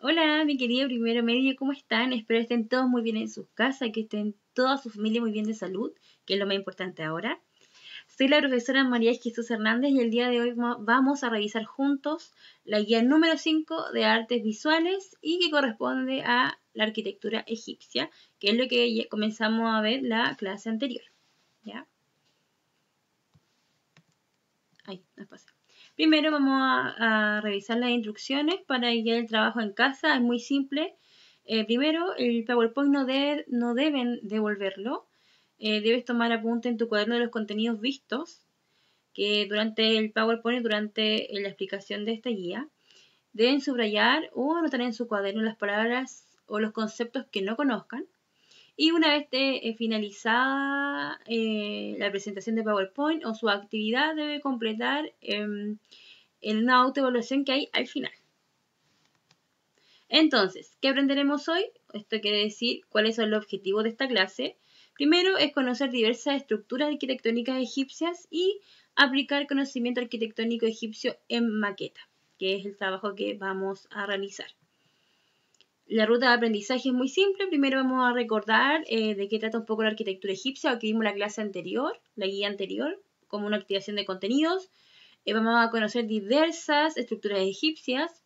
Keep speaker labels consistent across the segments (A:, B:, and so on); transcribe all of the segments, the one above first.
A: Hola, mi querido primero medio, ¿cómo están? Espero estén todos muy bien en sus casas, que estén toda su familia muy bien de salud, que es lo más importante ahora. Soy la profesora María Jesús Hernández y el día de hoy vamos a revisar juntos la guía número 5 de artes visuales y que corresponde a la arquitectura egipcia, que es lo que comenzamos a ver la clase anterior. ¿Ya? Ahí, nos pasamos. Primero vamos a, revisar las instrucciones para guiar el trabajo en casa. Es muy simple. Eh, primero, el PowerPoint no, deben devolverlo. Eh, debes tomar apunte en tu cuaderno de los contenidos vistos que durante el PowerPoint, durante la explicación de esta guía, deben subrayar o anotar en su cuaderno las palabras o los conceptos que no conozcan y una vez esté eh, finalizada eh, la presentación de PowerPoint o su actividad, debe completar en em, una autoevaluación que hay al final. Entonces, ¿qué aprenderemos hoy? Esto quiere decir cuáles son los objetivos de esta clase. Primero es conocer diversas estructuras arquitectónicas egipcias y aplicar conocimiento arquitectónico egipcio en maqueta, que es el trabajo que vamos a realizar. La ruta de aprendizaje es muy simple. Primero vamos a recordar eh, de qué trata un poco la arquitectura egipcia, que vimos la clase anterior, la guía anterior, como una activación de contenidos. Eh, vamos a conocer diversas estructuras egipcias.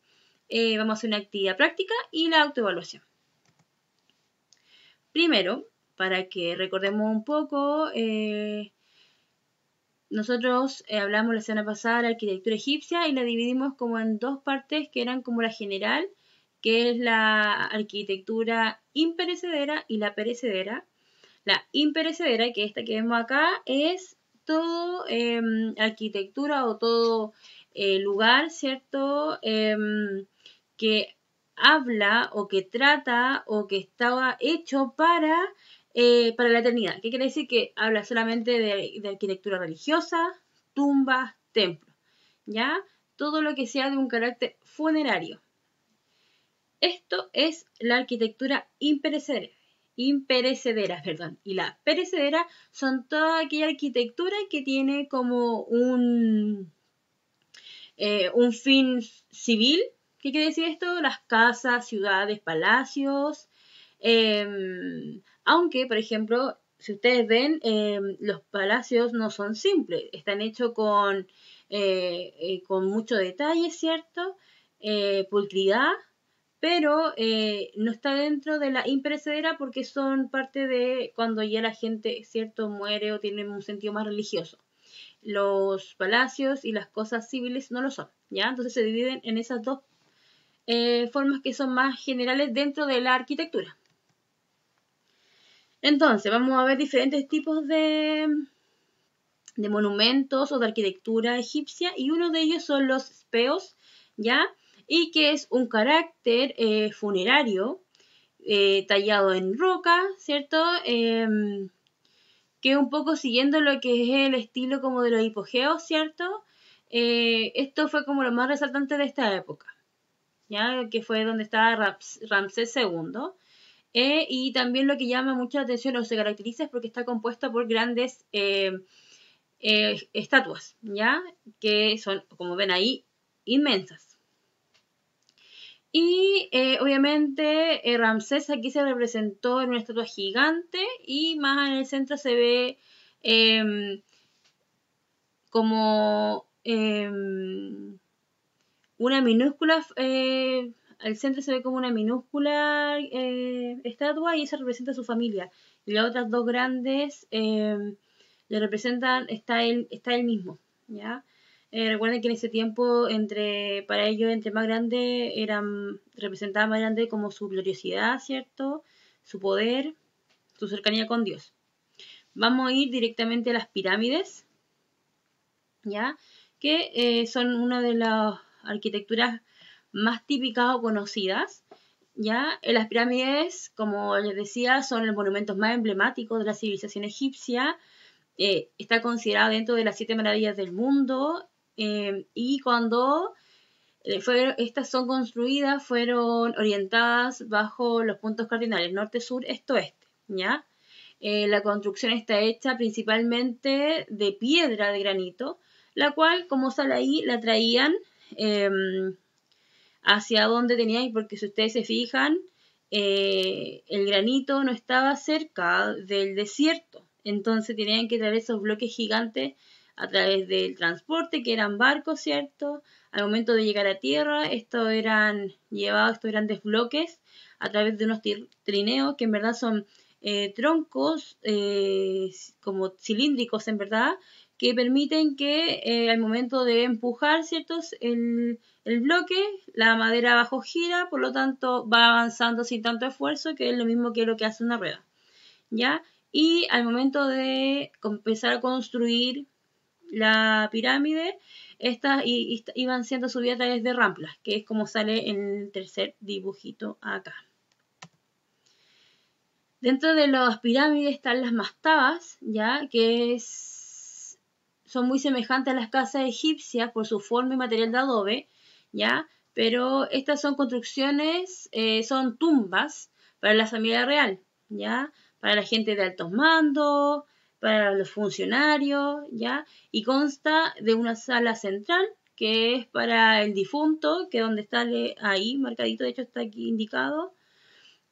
A: Eh, vamos a hacer una actividad práctica y la autoevaluación. Primero, para que recordemos un poco, nosotros hablamos la semana pasada de la arquitectura egipcia y la dividimos como en dos partes que eran como la general, que es la arquitectura imperecedera y la perecedera. La imperecedera, que esta que vemos acá, es todo em, arquitectura o todo eh, lugar, ¿cierto? Em, que habla o que trata o que estaba hecho para, eh, para la eternidad. ¿Qué quiere decir? Que habla solamente de, de arquitectura religiosa, tumbas, templos, ¿ya? Todo lo que sea de un carácter funerario. Esto es la arquitectura imperecedera, perdón, y la perecedera son toda aquella arquitectura que tiene como un, eh, un fin civil. ¿Qué quiere decir esto? Las casas, ciudades, palacios. Em, aunque, por ejemplo, si ustedes ven, em, los palacios no son simples, están hechos con, eh, eh, con mucho detalle, ¿cierto? pulcridad, pero eh, no está dentro de la imperecedera porque son parte de cuando ya la gente, ¿cierto?, muere o tiene un sentido más religioso. Los palacios y las cosas civiles no lo son, ¿ya? Entonces se dividen en esas dos eh, formas que son más generales dentro de la arquitectura. Entonces, vamos a ver diferentes tipos de, de monumentos o de arquitectura egipcia y uno de ellos son los espeos, ¿ya? y que es un carácter eh, funerario eh, tallado en roca, ¿cierto? Em, que un poco siguiendo lo que es el estilo como de los hipogeos, ¿cierto? Eh, esto fue como lo más resaltante de esta época, ¿ya? Que fue donde estaba Ramsés II. y también lo que llama mucha atención o se caracteriza es porque está compuesta por grandes em, estatuas, ¿ya? Que son, como ven ahí, inmensas. Y eh, obviamente eh, Ramsés aquí se representó en una estatua gigante y más en el centro se ve em, como em, una minúscula, eh, al centro se ve como una minúscula estatua y esa representa a su familia. Y las otras dos grandes em, le representan, está él, está él mismo, ¿ya? Eh, recuerden que en ese tiempo, entre para ellos, entre más grande, eran representaba más grande como su gloriosidad, ¿cierto? Su poder, su cercanía con Dios. Vamos a ir directamente a las pirámides, ¿ya? Que eh, son una de las arquitecturas más típicas o conocidas, ¿ya? las pirámides, como les decía, son los monumentos más emblemáticos de la civilización egipcia. Eh, está considerado dentro de las siete maravillas del mundo Em, y cuando eh, estas son construidas, fueron orientadas bajo los puntos cardinales, norte, sur, este oeste, ¿ya? Eh, la construcción está hecha principalmente de piedra de granito, la cual, como sale ahí, la traían em, hacia donde tenían, porque si ustedes se fijan, eh, el granito no estaba cerca del desierto, entonces tenían que traer esos bloques gigantes a través del transporte, que eran barcos, ¿cierto? Al momento de llegar a tierra, estos eran llevados, estos grandes bloques, a través de unos trineos, que en verdad son eh, troncos eh, como cilíndricos, en verdad, que permiten que eh, al momento de empujar, ¿cierto? El, el, bloque, la madera bajo gira, por lo tanto va avanzando sin tanto esfuerzo, que es lo mismo que lo que hace una rueda, ¿ya? Y al momento de empezar a construir la pirámide, estas iban siendo subidas a través de ramplas, que es como sale en el tercer dibujito acá. Dentro de las pirámides están las mastabas, ya que es, son muy semejantes a las casas egipcias por su forma y material de adobe, ya, pero estas son construcciones, eh, son tumbas para la familia real, ya, para la gente de altos mandos, para los funcionarios, ¿ya? Y consta de una sala central que es para el difunto, que donde está ahí marcadito, de hecho está aquí indicado.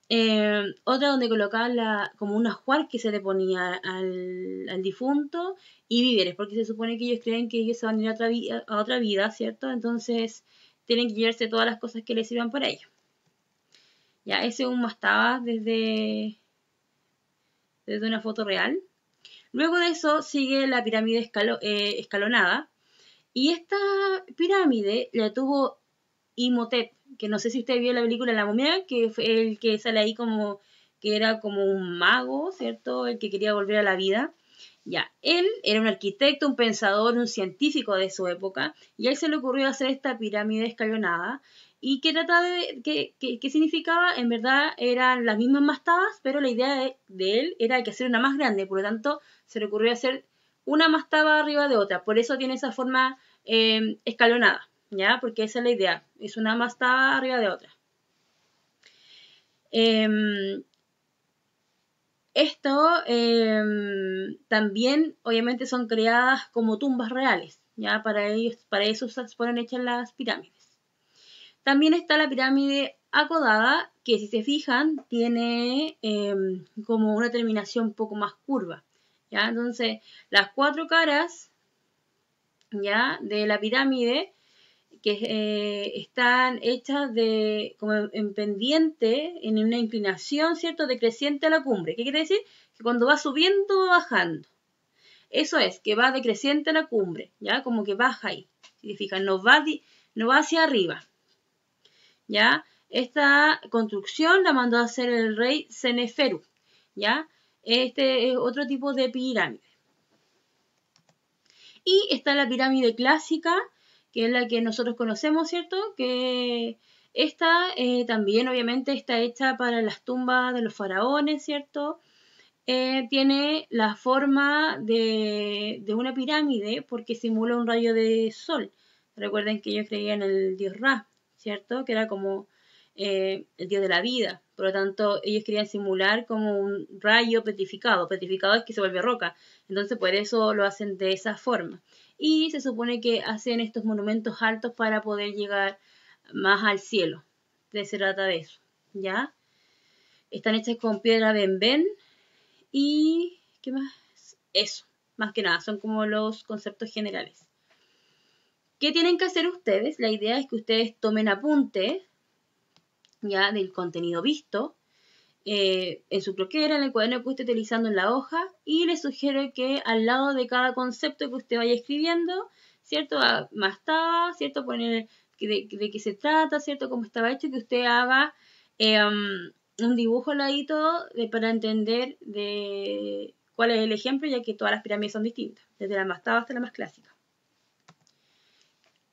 A: Eh, otra donde colocaba como un ajuar que se le ponía al, difunto y víveres, porque se supone que ellos creen que ellos se van a ir a otra, vida, ¿cierto? Entonces tienen que llevarse todas las cosas que les sirvan para ello. Ya, ese es un desde, desde una foto real. Luego de eso sigue la pirámide eh, escalonada. Y esta pirámide la tuvo Imhotep, que no sé si usted vio la película La momia, que fue el que sale ahí como que era como un mago, ¿cierto? El que quería volver a la vida. Ya, él era un arquitecto, un pensador, un científico de su época, y a él se le ocurrió hacer esta pirámide escalonada, y que de qué significaba, en verdad eran las mismas mastabas, pero la idea de, él era que hacer una más grande, por lo tanto se le ocurrió hacer una mastaba arriba de otra, por eso tiene esa forma em, escalonada, ¿ya? Porque esa es la idea, es una mastaba arriba de otra. Em, esto em, también, obviamente, son creadas como tumbas reales, ¿ya? Para ellos, para eso se ponen hechas las pirámides. También está la pirámide acodada, que si se fijan tiene em, como una terminación un poco más curva. ¿ya? Entonces, las cuatro caras ¿ya? de la pirámide que eh, están hechas de como en pendiente, en una inclinación, ¿cierto?, decreciente a la cumbre. ¿Qué quiere decir? Que cuando va subiendo va bajando. Eso es, que va decreciente a la cumbre, ¿ya? Como que baja ahí. Si se fijan, no va, no va hacia arriba, ¿ya? Esta construcción la mandó a hacer el rey Seneferu, ¿ya? Este es otro tipo de pirámide. Y está la pirámide clásica, que es la que nosotros conocemos, ¿cierto? Que esta eh, también obviamente está hecha para las tumbas de los faraones, ¿cierto? Eh, tiene la forma de, de, una pirámide porque simula un rayo de sol. Recuerden que yo creía en el dios Ra, ¿cierto? Que era como eh, el dios de la vida. Por lo tanto, ellos querían simular como un rayo petrificado. Petrificado es que se vuelve roca. Entonces, por eso lo hacen de esa forma. Y se supone que hacen estos monumentos altos para poder llegar más al cielo. De se trata de eso, ¿ya? Están hechas con piedra benben y... ¿qué más? Eso, más que nada, son como los conceptos generales. ¿Qué tienen que hacer ustedes? La idea es que ustedes tomen apuntes ya del contenido visto eh, en su croquera, en el cuaderno que usted esté utilizando en la hoja y les sugiero que al lado de cada concepto que usted vaya escribiendo, ¿cierto? Más ¿cierto? Poner de, qué se trata, ¿cierto? Cómo estaba hecho, que usted haga em, un dibujo al ladito para entender de cuál es el ejemplo, ya que todas las pirámides son distintas, desde la más hasta la más clásica.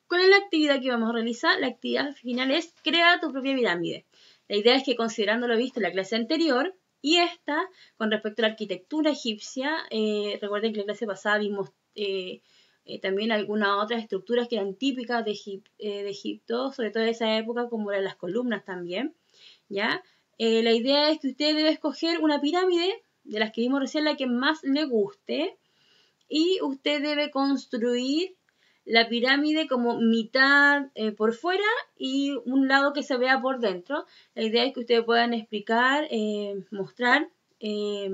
A: ¿Cuál es la actividad que vamos a realizar? La actividad final es crear tu propia pirámide. La idea es que considerando lo visto en la clase anterior y esta, con respecto a la arquitectura egipcia, eh, recuerden que en la clase pasada vimos eh, eh, también algunas otras estructuras que eran típicas de, Egipto, sobre todo de esa época, como eran las columnas también, ¿ya? la idea es que usted debe escoger una pirámide de las que vimos recién, la que más le guste, y usted debe construir la pirámide como mitad eh, por fuera y un lado que se vea por dentro. La idea es que ustedes puedan explicar, eh, mostrar eh,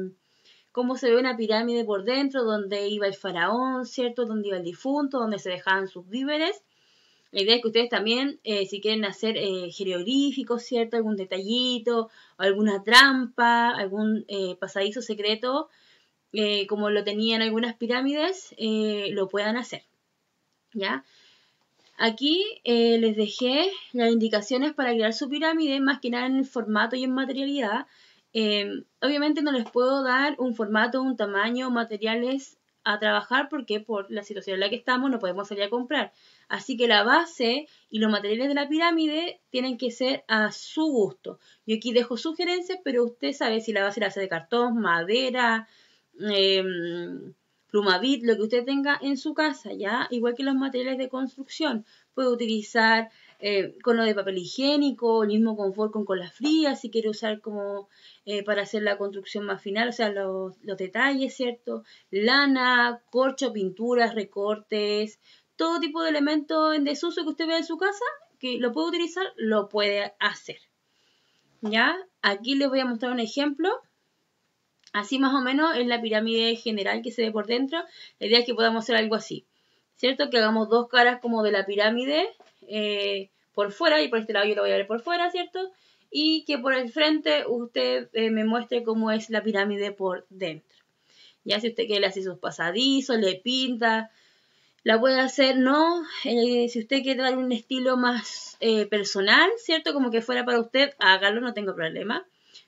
A: cómo se ve una pirámide por dentro, dónde iba el faraón, ¿cierto? Dónde iba el difunto, dónde se dejaban sus víveres. La idea es que ustedes también, si quieren hacer jeroglíficos, ¿cierto? Algún detallito, alguna trampa, algún pasadizo secreto, como lo tenían algunas pirámides, lo puedan hacer. ¿ya? Aquí eh, les dejé las indicaciones para crear su pirámide, más que nada en el formato y en materialidad. Em, obviamente no les puedo dar un formato, un tamaño, materiales a trabajar porque por la situación en la que estamos no podemos salir a comprar. Así que la base y los materiales de la pirámide tienen que ser a su gusto. Yo aquí dejo sugerencias, pero usted sabe si la base la hace de cartón, madera, eh, plumavit, lo que usted tenga en su casa, ¿ya? Igual que los materiales de construcción. Puede utilizar eh, con lo de papel higiénico, el mismo confort con cola fría, si quiere usar como eh, para hacer la construcción más final, o sea, los, los detalles, ¿cierto? Lana, corcho, pinturas, recortes, todo tipo de elementos en desuso que usted vea en su casa, que lo puede utilizar, lo puede hacer. ¿Ya? Aquí les voy a mostrar un ejemplo Así más o menos es la pirámide general que se ve por dentro. La idea es que podamos hacer algo así, ¿cierto? Que hagamos dos caras como de la pirámide eh, por fuera, y por este lado yo lo voy a ver por fuera, ¿cierto? Y que por el frente usted eh, me muestre cómo es la pirámide por dentro. Ya si usted quiere hacer sus pasadizos, le pinta, la puede hacer, ¿no? Eh, si usted quiere dar un estilo más personal, ¿cierto? Como que fuera para usted, hágalo, no tengo problema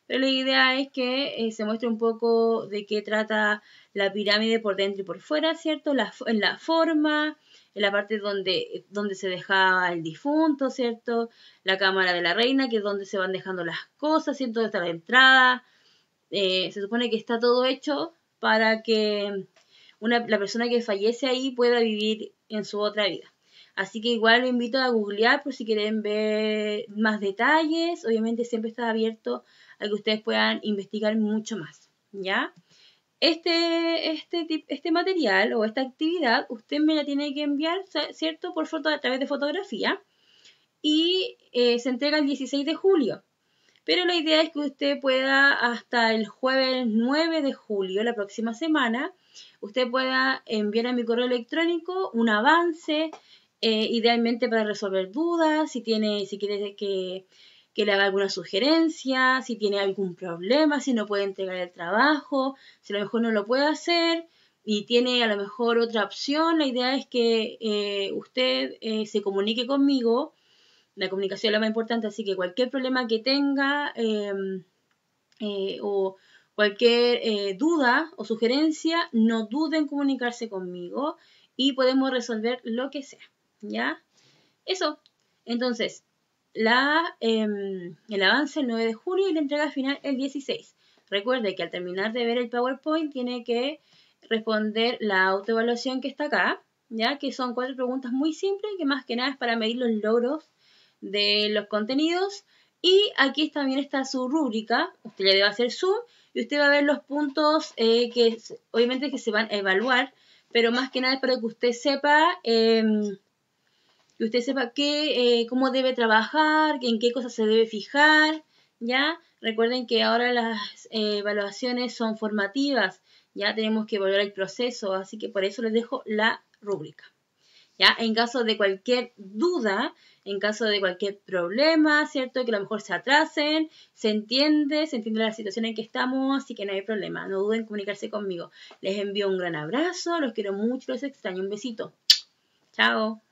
A: pero la idea es que eh, se muestre un poco de qué trata la pirámide por dentro y por fuera, ¿cierto? en la forma, en la parte donde, donde se dejaba el difunto, ¿cierto? La cámara de la reina, que es donde se van dejando las cosas, ¿cierto? Donde está la entrada. Eh, se supone que está todo hecho para que una, la persona que fallece ahí pueda vivir en su otra vida. Así que igual lo invito a googlear por si quieren ver más detalles. Obviamente siempre está abierto a que ustedes puedan investigar mucho más, ¿ya? Este, este, este material o esta actividad usted me la tiene que enviar, ¿cierto? Por foto, a través de fotografía y eh, se entrega el 16 de julio. Pero la idea es que usted pueda hasta el jueves 9 de julio, la próxima semana, usted pueda enviar a mi correo electrónico un avance, eh, idealmente para resolver dudas, si tiene, si quiere que que le haga alguna sugerencia, si tiene algún problema, si no puede entregar el trabajo, si a lo mejor no lo puede hacer y tiene a lo mejor otra opción, la idea es que eh, usted eh, se comunique conmigo. La comunicación es lo más importante, así que cualquier problema que tenga em, eh, o cualquier duda o sugerencia, no duden en comunicarse conmigo y podemos resolver lo que sea. ¿Ya? Eso. Entonces, la, em, el avance el 9 de julio y la entrega final el 16. Recuerde que al terminar de ver el PowerPoint tiene que responder la autoevaluación que está acá, ya que son cuatro preguntas muy simples que más que nada es para medir los logros de los contenidos. Y aquí también está su rúbrica, usted le debe hacer zoom y usted va a ver los puntos eh, que obviamente que se van a evaluar, pero más que nada es para que usted sepa em, que usted sepa qué, eh, cómo debe trabajar, en qué cosas se debe fijar, ¿ya? Recuerden que ahora las eh, evaluaciones son formativas, ya tenemos que evaluar el proceso, así que por eso les dejo la rúbrica. ¿Ya? En caso de cualquier duda, en caso de cualquier problema, ¿cierto? Que a lo mejor se atrasen, se entiende, se entiende la situación en que estamos, así que no hay problema, no duden en comunicarse conmigo. Les envío un gran abrazo, los quiero mucho, los extraño, un besito. Chao.